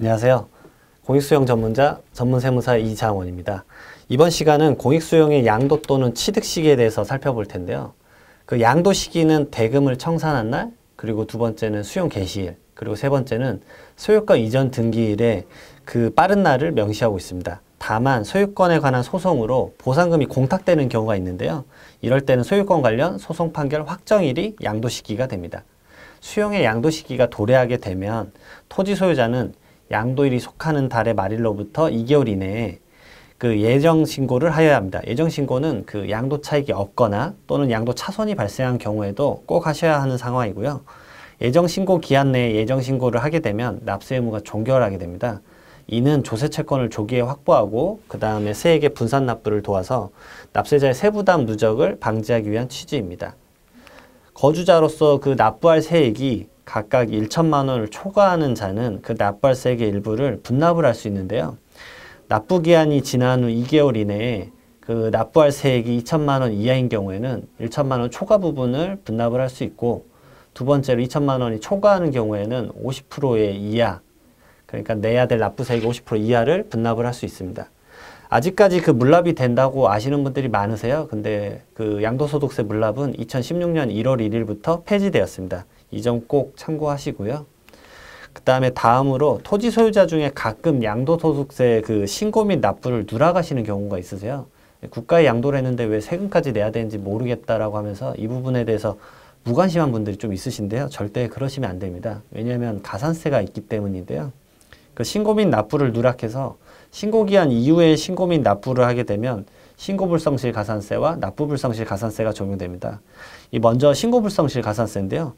안녕하세요. 공익수용 전문자 전문세무사 이장원입니다. 이번 시간은 공익수용의 양도 또는 취득 시기에 대해서 살펴볼 텐데요. 그 양도 시기는 대금을 청산한 날, 그리고 두 번째는 수용 개시일, 그리고 세 번째는 소유권 이전 등기일에 그 빠른 날을 명시하고 있습니다. 다만 소유권에 관한 소송으로 보상금이 공탁되는 경우가 있는데요. 이럴 때는 소유권 관련 소송 판결 확정일이 양도 시기가 됩니다. 수용의 양도 시기가 도래하게 되면 토지 소유자는 양도일이 속하는 달의 말일로부터 2개월 이내에 그 예정 신고를 하여야 합니다. 예정 신고는 그 양도 차익이 없거나 또는 양도 차손이 발생한 경우에도 꼭 하셔야 하는 상황이고요. 예정 신고 기한 내에 예정 신고를 하게 되면 납세 의무가 종결하게 됩니다. 이는 조세 채권을 조기에 확보하고 그 다음에 세액의 분산 납부를 도와서 납세자의 세부담 누적을 방지하기 위한 취지입니다. 거주자로서 그 납부할 세액이 각각 1천만 원을 초과하는 자는 그 납부할 세액의 일부를 분납을 할 수 있는데요. 납부 기한이 지난 후 2개월 이내에 그 납부할 세액이 2천만 원 이하인 경우에는 1천만 원 초과 부분을 분납을 할 수 있고 두 번째로 2천만 원이 초과하는 경우에는 50%의 이하 그러니까 내야 될 납부 세액 50% 이하를 분납을 할 수 있습니다. 아직까지 그 물납이 된다고 아시는 분들이 많으세요. 근데 그 양도소득세 물납은 2016년 1월 1일부터 폐지되었습니다. 이 점 꼭 참고하시고요. 그 다음에 다음으로 토지 소유자 중에 가끔 양도소득세 그 신고 및 납부를 누락하시는 경우가 있으세요. 국가에 양도를 했는데 왜 세금까지 내야 되는지 모르겠다라고 하면서 이 부분에 대해서 무관심한 분들이 좀 있으신데요. 절대 그러시면 안 됩니다. 왜냐하면 가산세가 있기 때문인데요. 그 신고민 납부를 누락해서 신고기한 이후에 신고민 납부를 하게 되면 신고불성실 가산세와 납부불성실 가산세가 적용됩니다. 이 먼저 신고불성실 가산세인데요.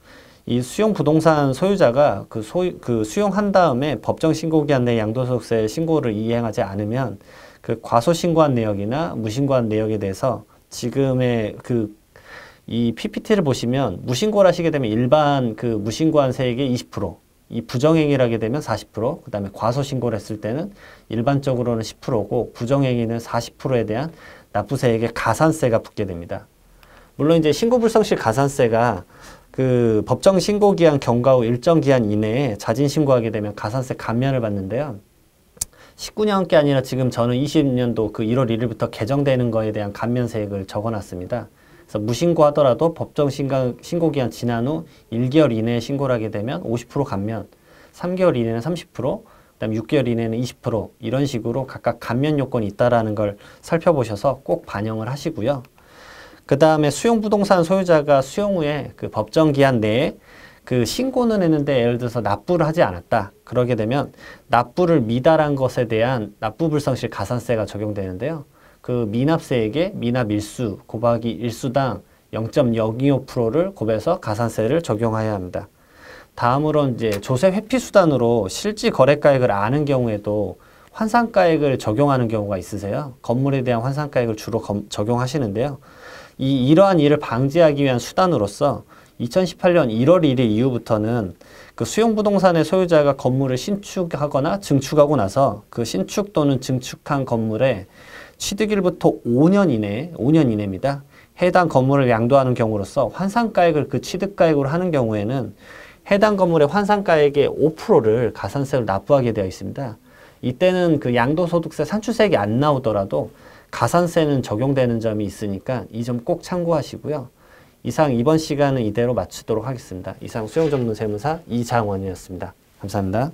이 수용 부동산 소유자가 그, 소유, 그 수용한 다음에 법정 신고기한 내 양도소득세 신고를 이행하지 않으면 그 과소신고한 내역이나 무신고한 내역에 대해서 지금의 그 이 PPT를 보시면 무신고를 하시게 되면 일반 그 무신고한 세액의 20%이 부정행위를 하게 되면 40%, 그 다음에 과소신고를 했을 때는 일반적으로는 10%고 부정행위는 40%에 대한 납부세액에 가산세가 붙게 됩니다. 물론 이제 신고불성실 가산세가 그 법정 신고 기한 경과 후 일정 기한 이내에 자진 신고하게 되면 가산세 감면을 받는데요. 19년께 아니라 지금 저는 20년도 그 1월 1일부터 개정되는 거에 대한 감면세액을 적어놨습니다. 그래서 무신고하더라도 법정 신고, 기한 지난 후 1개월 이내에 신고를 하게 되면 50% 감면, 3개월 이내는 30%, 그다음 6개월 이내는 20% 이런 식으로 각각 감면 요건이 있다라는 걸 살펴보셔서 꼭 반영을 하시고요. 그 다음에 수용 부동산 소유자가 수용 후에 그 법정 기한 내에 그 신고는 했는데 예를 들어서 납부를 하지 않았다. 그러게 되면 납부를 미달한 것에 대한 납부불성실 가산세가 적용되는데요. 그 미납세액의 미납 일수 곱하기 일수당 0.025%를 곱해서 가산세를 적용해야 합니다. 다음으로 이제 조세 회피 수단으로 실지 거래가액을 아는 경우에도 환산가액을 적용하는 경우가 있으세요. 건물에 대한 환산가액을 주로 검, 적용하시는데요. 이 이러한 일을 방지하기 위한 수단으로서 2018년 1월 1일 이후부터는 그 수용부동산의 소유자가 건물을 신축하거나 증축하고 나서 그 신축 또는 증축한 건물에 취득일부터 5년 이내, 5년 이내입니다. 해당 건물을 양도하는 경우로서 환산가액을 그 취득가액으로 하는 경우에는 해당 건물의 환산가액의 5%를 가산세로 납부하게 되어 있습니다. 이때는 그 양도소득세 산출세액이 안 나오더라도 가산세는 적용되는 점이 있으니까 이 점 꼭 참고하시고요. 이상 이번 시간은 이대로 마치도록 하겠습니다. 이상 수용전문 세무사 이장원이었습니다. 감사합니다.